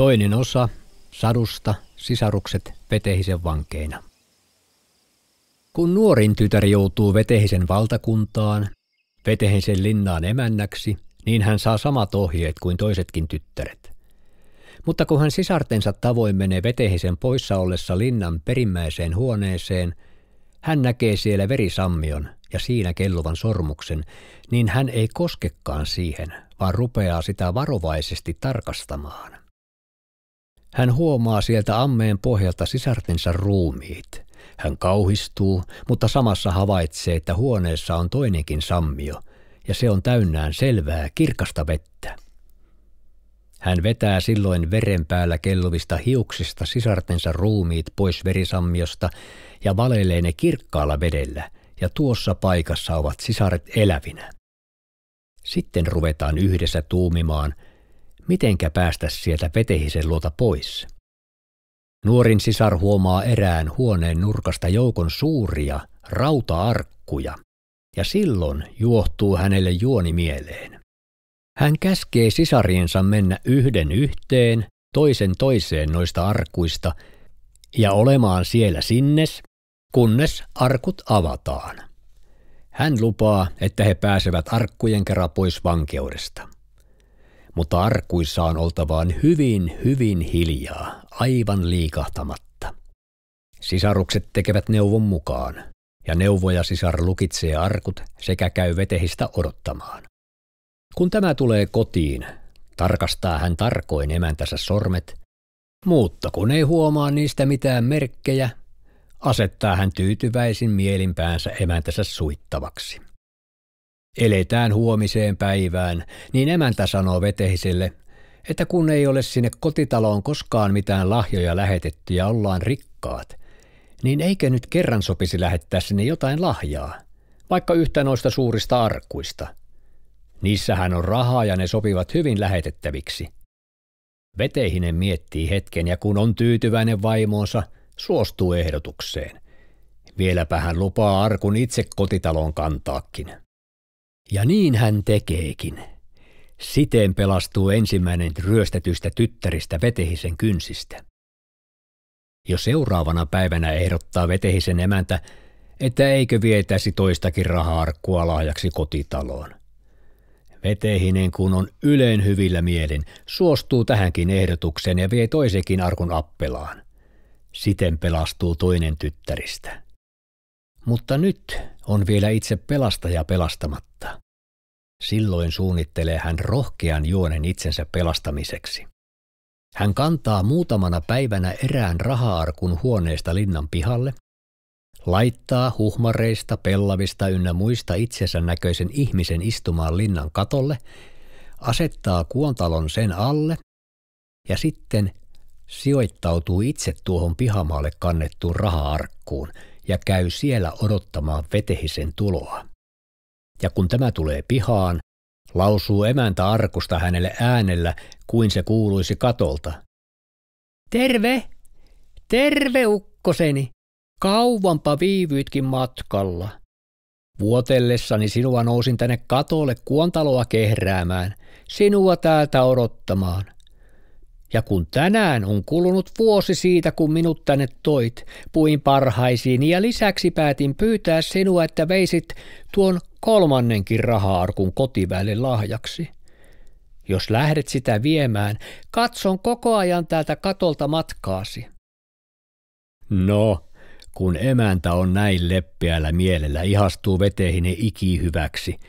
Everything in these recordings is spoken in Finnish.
Toinen osa sadusta sisarukset vetehisen vankeina. Kun nuorin tytär joutuu vetehisen valtakuntaan, vetehisen linnaan emännäksi, niin hän saa samat ohjeet kuin toisetkin tyttäret. Mutta kun hän sisartensa tavoin menee vetehisen poissa ollessa linnan perimmäiseen huoneeseen, hän näkee siellä verisammion ja siinä kelluvan sormuksen, niin hän ei koskekaan siihen, vaan rupeaa sitä varovaisesti tarkastamaan. Hän huomaa sieltä ammeen pohjalta sisartensa ruumiit. Hän kauhistuu, mutta samassa havaitsee, että huoneessa on toinenkin sammio, ja se on täynnään selvää, kirkasta vettä. Hän vetää silloin veren päällä kelluvista hiuksista sisartensa ruumiit pois verisammiosta ja valelee ne kirkkaalla vedellä, ja tuossa paikassa ovat sisaret elävinä. Sitten ruvetaan yhdessä tuumimaan – mitenkä päästä sieltä petehisen luota pois. Nuorin sisar huomaa erään huoneen nurkasta joukon suuria rautaarkkuja, ja silloin juohtuu hänelle juoni mieleen. Hän käskee sisariensa mennä yhden yhteen, toisen toiseen noista arkuista ja olemaan siellä sinnes, kunnes arkut avataan. Hän lupaa, että he pääsevät arkkujen kerran pois vankeudesta mutta arkuissa on oltavaan hyvin, hyvin hiljaa, aivan liikahtamatta. Sisarukset tekevät neuvon mukaan, ja neuvoja sisar lukitsee arkut sekä käy vetehistä odottamaan. Kun tämä tulee kotiin, tarkastaa hän tarkoin emäntänsä sormet, mutta kun ei huomaa niistä mitään merkkejä, asettaa hän tyytyväisin mielinpäänsä emäntänsä suittavaksi. Eletään huomiseen päivään, niin emäntä sanoo vetehiselle, että kun ei ole sinne kotitaloon koskaan mitään lahjoja lähetetty ja ollaan rikkaat, niin eikö nyt kerran sopisi lähettää sinne jotain lahjaa, vaikka yhtä noista suurista arkuista. Niissähän on rahaa ja ne sopivat hyvin lähetettäviksi. Vetehinen miettii hetken ja kun on tyytyväinen vaimoonsa, suostuu ehdotukseen. Vieläpä hän lupaa arkun itse kotitaloon kantaakin. Ja niin hän tekeekin. Siten pelastuu ensimmäinen ryöstetystä tyttäristä vetehisen kynsistä. Jo seuraavana päivänä ehdottaa vetehisen emäntä, että eikö vietäisi toistakin rahaa arkkua lahjaksi kotitaloon. Vetehinen kun on yleen hyvillä mielin, suostuu tähänkin ehdotukseen ja vie toisekin arkun appelaan. Siten pelastuu toinen tyttäristä. Mutta nyt on vielä itse pelastaja pelastamatta. Silloin suunnittelee hän rohkean juonen itsensä pelastamiseksi. Hän kantaa muutamana päivänä erään rahaarkun huoneesta linnan pihalle, laittaa huhmareista, pellavista ynnä muista itsensä näköisen ihmisen istumaan linnan katolle, asettaa kuontalon sen alle ja sitten sijoittautuu itse tuohon pihamaalle kannettuun rahaarkkuun – ja käy siellä odottamaan vetehisen tuloa. Ja kun tämä tulee pihaan, lausuu emäntä arkusta hänelle äänellä, kuin se kuuluisi katolta. Terve! Terve, ukkoseni! Kauanpa viivyitkin matkalla. Vuotellessani sinua nousin tänne katolle kuontaloa kehräämään, sinua täältä odottamaan – ja kun tänään on kulunut vuosi siitä, kun minut tänne toit, puin parhaisiin ja lisäksi päätin pyytää sinua, että veisit tuon kolmannenkin rahaarkun kotiväelle lahjaksi. Jos lähdet sitä viemään, katson koko ajan täältä katolta matkaasi. No, kun emäntä on näin leppiällä mielellä, ihastuu veteihin ikihyväksi –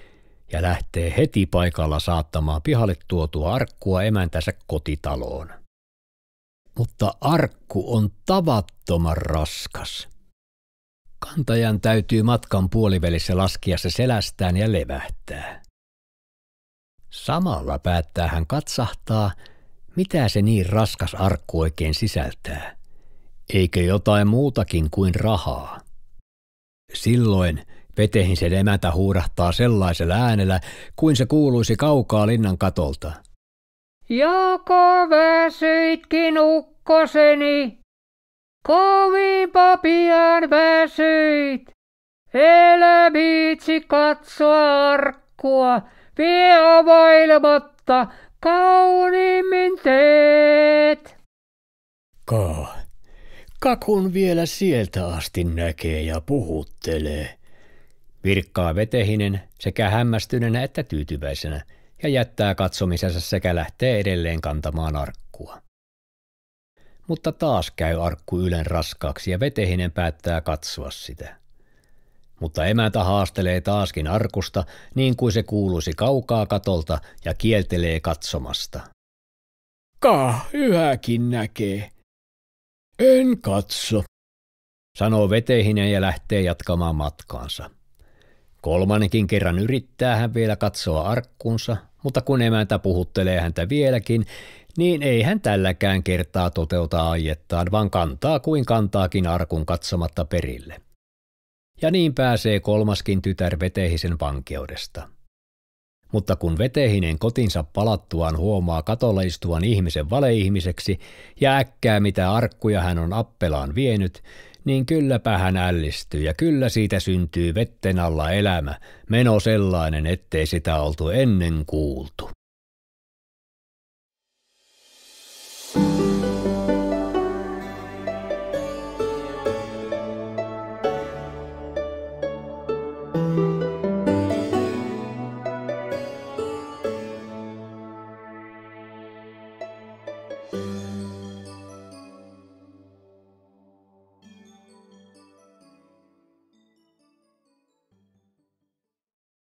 ja lähtee heti paikalla saattamaan pihalle tuotua arkkua emäntänsä kotitaloon. Mutta arkku on tavattoman raskas. Kantajan täytyy matkan puolivälissä laskea se selästään ja levähtää. Samalla päättää hän katsahtaa, mitä se niin raskas arkku oikein sisältää. Eikö jotain muutakin kuin rahaa? Silloin – Veteihin sen emäntä huurahtaa sellaisella äänellä, kuin se kuuluisi kaukaa linnan katolta. Joko väsyitkin ukkoseni, kovin papian väsyit. Elä viitsi katsoa arkkua, vie availematta, kauniimmin teet. Kaa, kakun vielä sieltä asti näkee ja puhuttelee. Virkkaa vetehinen sekä hämmästyneenä että tyytyväisenä ja jättää katsomisensa sekä lähtee edelleen kantamaan arkkua. Mutta taas käy arkku ylen raskaaksi ja vetehinen päättää katsoa sitä. Mutta emäntä haastelee taaskin arkusta niin kuin se kuuluisi kaukaa katolta ja kieltelee katsomasta. Ka, yhäkin näkee. En katso, sanoo vetehinen ja lähtee jatkamaan matkaansa. Kolmannenkin kerran yrittää hän vielä katsoa arkkunsa, mutta kun emäntä puhuttelee häntä vieläkin, niin ei hän tälläkään kertaa toteuta aiettaan, vaan kantaa kuin kantaakin arkun katsomatta perille. Ja niin pääsee kolmaskin tytär vetehisen vankeudesta. Mutta kun vetehinen kotinsa palattuaan huomaa katolla istuvan ihmisen valeihmiseksi ja äkkää mitä arkkuja hän on appelaan vienyt, niin kylläpä hän ällistyy ja kyllä siitä syntyy vetten alla elämä, meno sellainen, ettei sitä oltu ennen kuultu.